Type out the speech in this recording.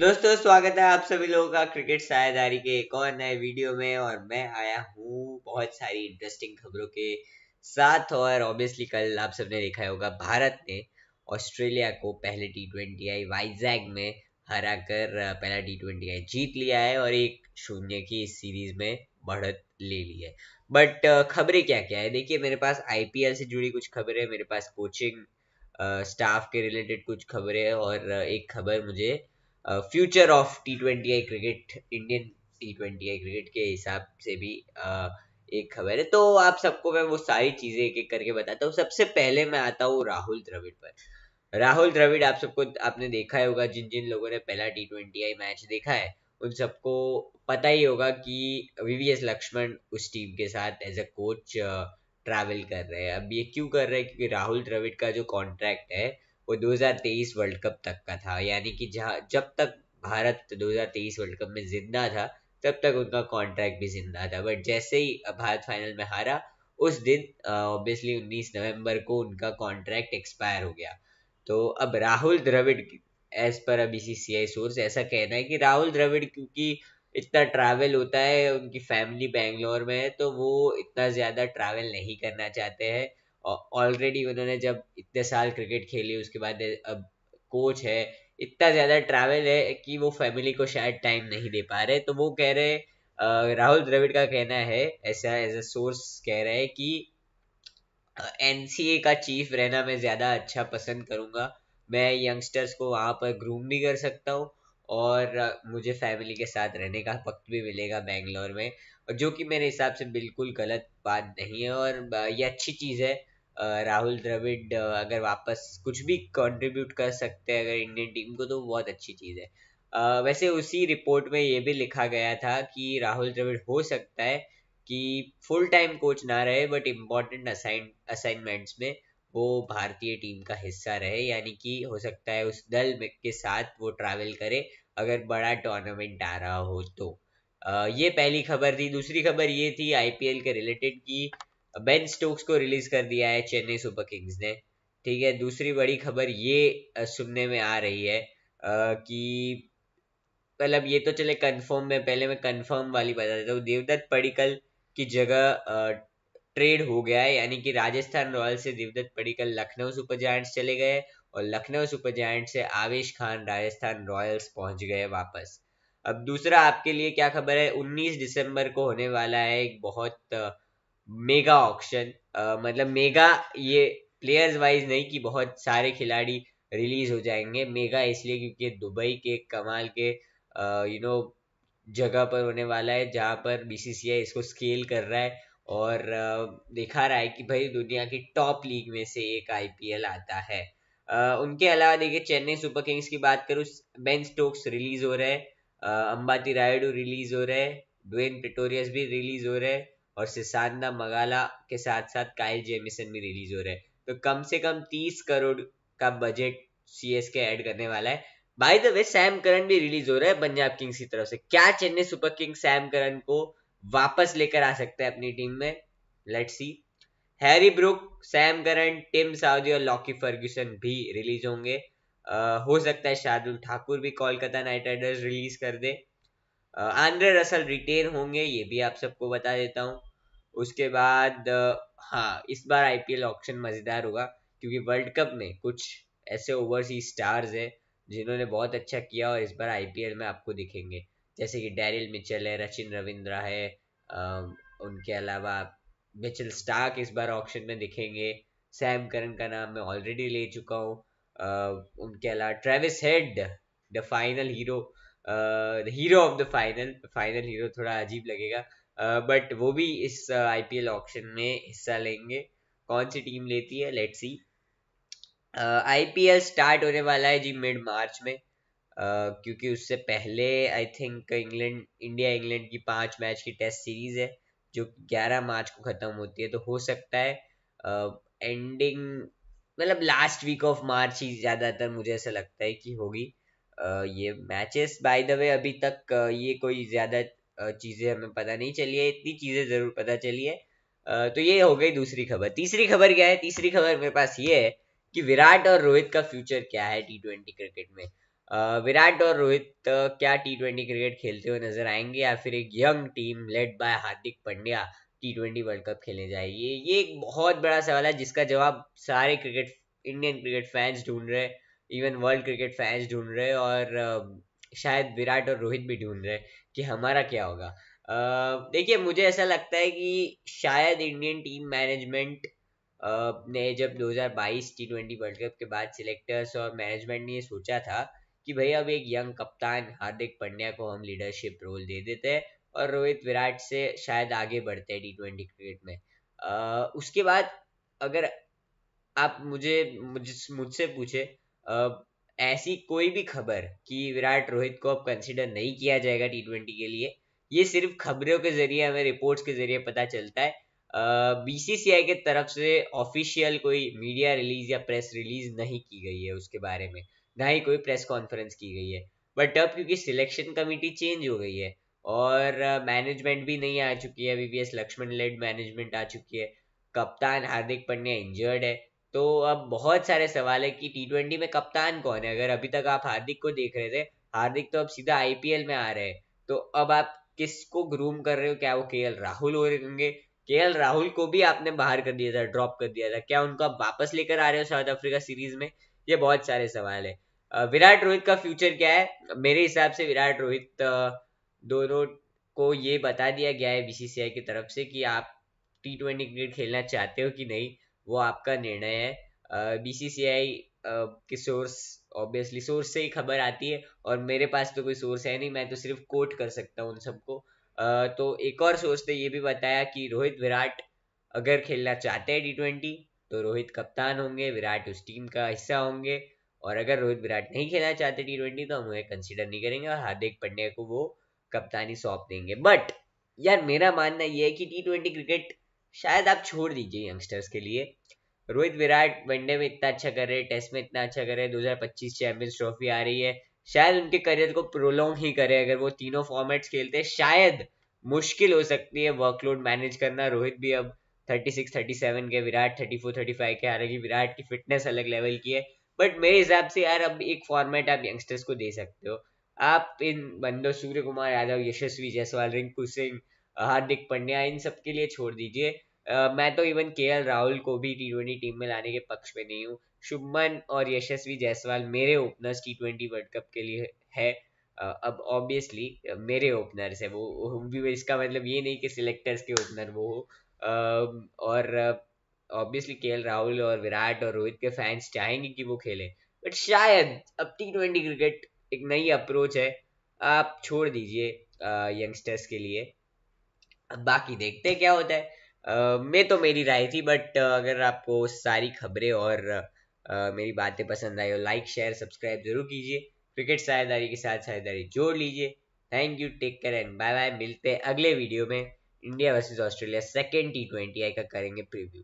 दोस्तों स्वागत है आप सभी लोगों का क्रिकेट सायेदारी के एक और नए वीडियो में और मैं आया हूँ बहुत सारी इंटरेस्टिंग खबरों के साथ और ऑब्वियसली कल आप सबने देखा होगा भारत ने ऑस्ट्रेलिया को पहले टी ट्वेंटी आई वाइजैग में हरा कर पहला टी ट्वेंटी आई जीत लिया है और एक शून्य की इस सीरीज में बढ़त ले ली है बट खबरें क्या क्या है देखिए मेरे पास आई से जुड़ी कुछ खबरें मेरे पास कोचिंग स्टाफ के रिलेटेड कुछ खबरें और एक खबर मुझे future of T twenty I cricket Indian T twenty I cricket के हिसाब से भी uh, एक खबर है तो आप सबको मैं वो सारी चीजें एक एक करके बताता हूँ सबसे पहले मैं आता हूँ राहुल द्रविड़ पर राहुल द्रविड़ आप सबको आपने देखा ही होगा जिन जिन लोगों ने पहला टी ट्वेंटी आई मैच देखा है उन सबको पता ही होगा कि एस लक्ष्मण उस टीम के साथ एज अ कोच ट्रैवल कर रहे हैं अब ये क्यों कर रहे हैं क्योंकि राहुल द्रविड़ का जो कॉन्ट्रैक्ट है वो 2023 वर्ल्ड कप तक का था यानी कि जहाँ जब तक भारत 2023 वर्ल्ड कप में जिंदा था तब तक उनका कॉन्ट्रैक्ट भी जिंदा था बट जैसे ही भारत फाइनल में हारा उस दिन ऑब्वियसली उन्नीस नवम्बर को उनका कॉन्ट्रैक्ट एक्सपायर हो गया तो अब राहुल द्रविड़ एज पर सी आई सोर्स ऐसा कहना है कि राहुल द्रविड़ क्योंकि इतना ट्रैवल होता है उनकी फैमिली बैंगलोर में है तो वो इतना ज़्यादा ट्रैवल नहीं करना चाहते हैं ऑलरेडी उन्होंने जब इतने साल क्रिकेट खेली उसके बाद अब कोच है इतना ज़्यादा ट्रैवल है कि वो फैमिली को शायद टाइम नहीं दे पा रहे तो वो कह रहे राहुल द्रविड़ का कहना है ऐसा एज अ सोर्स कह रहे हैं कि एन का चीफ रहना मैं ज़्यादा अच्छा पसंद करूँगा मैं यंगस्टर्स को वहाँ पर ग्रूम भी कर सकता हूँ और मुझे फैमिली के साथ रहने का वक्त भी मिलेगा बेंगलोर में और जो कि मेरे हिसाब से बिल्कुल गलत बात नहीं है और ये अच्छी चीज़ है राहुल द्रविड अगर वापस कुछ भी कंट्रीब्यूट कर सकते हैं अगर इंडियन टीम को तो बहुत अच्छी चीज़ है वैसे उसी रिपोर्ट में ये भी लिखा गया था कि राहुल द्रविड़ हो सकता है कि फुल टाइम कोच ना रहे बट इम्पॉर्टेंट असाइन असाइनमेंट्स में वो भारतीय टीम का हिस्सा रहे यानी कि हो सकता है उस दल में के साथ वो ट्रैवल करे अगर बड़ा टूर्नामेंट आ रहा हो तो ये पहली खबर थी दूसरी खबर ये थी आईपीएल के रिलेटेड कि बेन स्टोक्स को रिलीज कर दिया है चेन्नई सुपर किंग्स ने ठीक है दूसरी बड़ी खबर ये सुनने में आ रही है आ, कि मतलब ये तो चले कंफर्म में पहले मैं कंफर्म वाली बता देता हूँ देवदत्त पडिकल की जगह ट्रेड हो गया है यानी कि राजस्थान रॉयल्स से देवदत्त पडिकल लखनऊ सुपर जायंट्स चले गए और लखनऊ सुपर जायंट से आवेश खान राजस्थान रॉयल्स पहुंच गए वापस अब दूसरा आपके लिए क्या खबर है 19 दिसंबर को होने वाला है एक बहुत मेगा ऑक्शन मतलब मेगा ये प्लेयर्स वाइज नहीं कि बहुत सारे खिलाड़ी रिलीज हो जाएंगे मेगा इसलिए क्योंकि दुबई के कमाल के यू नो जगह पर होने वाला है जहाँ पर बीसीसीआई इसको स्केल कर रहा है और दिखा रहा है कि भाई दुनिया की टॉप लीग में से एक आईपीएल आता है uh, उनके अलावा देखिए चेन्नई सुपर किंग्स की बात करूँ बेन स्टोक्स रिलीज हो रहे हैं अंबाती रायडू रिलीज हो रहे हैं ड्वेन प्रिटोरियस भी रिलीज हो रहे हैं और सिसादना मगाला के साथ साथ काइल जेमिसन भी रिलीज हो रहे हैं तो कम से कम तीस करोड़ का budget C S K add करने वाला है by the way Sam Curran भी रिलीज हो रहा है पंजाब किंग्स की तरफ से क्या Chennai super kings Sam Curran को वापस लेकर आ सकता है अपनी टीम में let's see Harry Brook Sam Curran Tim Southee और लॉकी फर्ग्यूसन भी रिलीज होंगे आ, हो सकता है शार्दुल ठाकुर भी कोलकाता नाइट राइडर्स रिलीज कर दे आंद्रे रसल रिटेन होंगे ये भी आप सबको बता देता हूँ उसके बाद हाँ इस बार आईपीएल ऑक्शन मज़ेदार होगा क्योंकि वर्ल्ड कप में कुछ ऐसे ओवरसीज स्टार्स हैं जिन्होंने बहुत अच्छा किया और इस बार आईपीएल में आपको दिखेंगे जैसे कि डैरिल मिचल है रचिन रविंद्रा है उनके अलावा मिचल स्टार्क इस बार ऑक्शन में दिखेंगे सैम करन का नाम मैं ऑलरेडी ले चुका हूँ उनके अलावा Travis Head the final hero hero of the final final hero थोड़ा अजीब लगेगा बट वो भी इस आईपीएल ऑक्शन में हिस्सा लेंगे कौन सी टीम लेती है लेट्स सी आईपीएल स्टार्ट होने वाला है जी मिड मार्च में Uh, क्योंकि उससे पहले I think England India England की पांच मैच की टेस्ट सीरीज है जो 11 मार्च को खत्म होती है तो हो सकता है एंडिंग uh, मतलब लास्ट वीक ऑफ मार्च ही ज़्यादातर मुझे ऐसा लगता है कि होगी ये मैचेस बाय द वे अभी तक ये कोई ज़्यादा चीज़ें हमें पता नहीं चली है इतनी चीज़ें ज़रूर पता चली है तो ये हो गई दूसरी खबर तीसरी खबर क्या है तीसरी खबर मेरे पास ये है कि विराट और रोहित का फ्यूचर क्या है टी ट्वेंटी क्रिकेट में विराट और रोहित क्या टी ट्वेंटी क्रिकेट खेलते हुए नजर आएंगे या फिर एक young team led by Hardik Pandya T twenty world cup खेलने जाएगी ये एक बहुत बड़ा सवाल है जिसका जवाब सारे क्रिकेट इंडियन क्रिकेट फैंस ढूंढ रहे हैं इवन वर्ल्ड क्रिकेट फैंस ढूंढ रहे और शायद विराट और रोहित भी ढूंढ रहे कि हमारा क्या होगा देखिए मुझे ऐसा लगता है कि शायद इंडियन टीम मैनेजमेंट ने जब 2022 टी ट्वेंटी वर्ल्ड कप के बाद सिलेक्टर्स और मैनेजमेंट ने ये सोचा था कि भाई अब एक यंग कप्तान हार्दिक पंड्या को हम लीडरशिप रोल दे देते हैं और रोहित विराट से शायद आगे बढ़ते हैं टी ट्वेंटी क्रिकेट में आ, उसके बाद अगर आप मुझे मुझसे पूछे ऐसी कोई भी खबर कि विराट रोहित को अब कंसिडर नहीं किया जाएगा टी ट्वेंटी के लिए ये सिर्फ खबरों के जरिए हमें रिपोर्ट्स के जरिए पता चलता है बीसीसीआई के तरफ से ऑफिशियल कोई मीडिया रिलीज या प्रेस रिलीज नहीं की गई है उसके बारे में ना ही कोई प्रेस कॉन्फ्रेंस की गई है बट अब क्योंकि सिलेक्शन कमेटी चेंज हो गई है और मैनेजमेंट भी नहीं आ चुकी है बीबीएस लक्ष्मण लेड मैनेजमेंट आ चुकी है कप्तान हार्दिक पंड्या इंजर्ड है तो अब बहुत सारे सवाल है कि टी ट्वेंटी में कप्तान कौन है अगर अभी तक आप हार्दिक को देख रहे थे हार्दिक तो अब सीधा आईपीएल में आ रहे हैं तो अब आप किसको ग्रूम कर रहे हो क्या वो के राहुल हो रहे होंगे के राहुल को भी आपने बाहर कर दिया था ड्रॉप कर दिया था क्या उनको आप वापस लेकर आ रहे हो साउथ अफ्रीका सीरीज में ये बहुत सारे सवाल है विराट रोहित का फ्यूचर क्या है मेरे हिसाब से विराट रोहित दोनों को ये बता दिया गया है बीसीसीआई की तरफ से कि आप टी ट्वेंटी क्रिकेट खेलना चाहते हो कि नहीं वो आपका निर्णय है बी सी सी आई के सोर्स ऑब्वियसली सोर्स से ही खबर आती है और मेरे पास तो कोई सोर्स है नहीं मैं तो सिर्फ कोट कर सकता हूँ उन सबको तो एक और सोर्स ने ये भी बताया कि रोहित विराट अगर खेलना चाहते हैं टी ट्वेंटी तो रोहित कप्तान होंगे विराट उस टीम का हिस्सा होंगे और अगर रोहित विराट नहीं खेलना चाहते टी ट्वेंटी तो हम उन्हें कंसिडर नहीं करेंगे और हार्दिक पांड्या को वो कप्तानी सौंप देंगे बट यार मेरा मानना यह है कि टी ट्वेंटी क्रिकेट शायद आप छोड़ दीजिए यंगस्टर्स के लिए रोहित विराट वनडे में इतना अच्छा कर रहे हैं टेस्ट में इतना अच्छा कर रहे हैं दो हज़ार पच्चीस चैंपियंस ट्रॉफी आ रही है शायद उनके करियर को प्रोलोंग ही करे अगर वो तीनों फॉर्मेट्स खेलते हैं शायद मुश्किल हो सकती है वर्कलोड मैनेज करना रोहित भी अब थर्टी सिक्स थर्टी सेवन के Virat thirty four thirty five के आ हैं विराट की फिटनेस अलग लेवल की है बट मेरे हिसाब से यार अब एक फॉर्मेट आप यंगस्टर्स को दे सकते हो आप इन बंदो सूर्य कुमार यादव यशस्वी जायसवाल रिंकू सिंह हार्दिक पंड्या इन सबके लिए छोड़ दीजिए मैं तो इवन के राहुल को भी टी ट्वेंटी टीम में लाने के पक्ष में नहीं हूँ शुभमन और यशस्वी जायसवाल मेरे openers T twenty world cup के लिए है अब ऑब्वियसली मेरे ओपनर्स है वो इसका मतलब ये नहीं कि सिलेक्टर्स के ओपनर वो हो और ऑब्वियसली के राहुल और विराट और रोहित के फैंस चाहेंगे कि वो खेलें बट शायद अब टी ट्वेंटी क्रिकेट एक नई अप्रोच है आप छोड़ दीजिए यंगस्टर्स के लिए अब बाकी देखते हैं क्या होता है मैं तो मेरी राय थी बट अगर आपको सारी खबरें और मेरी बातें पसंद आई हो लाइक शेयर सब्सक्राइब जरूर कीजिए क्रिकेट साझेदारी के साथ साझेदारी जोड़ लीजिए thank you take care and bye bye मिलते हैं अगले वीडियो में India versus Australia second T twenty I का करेंगे प्रीव्यू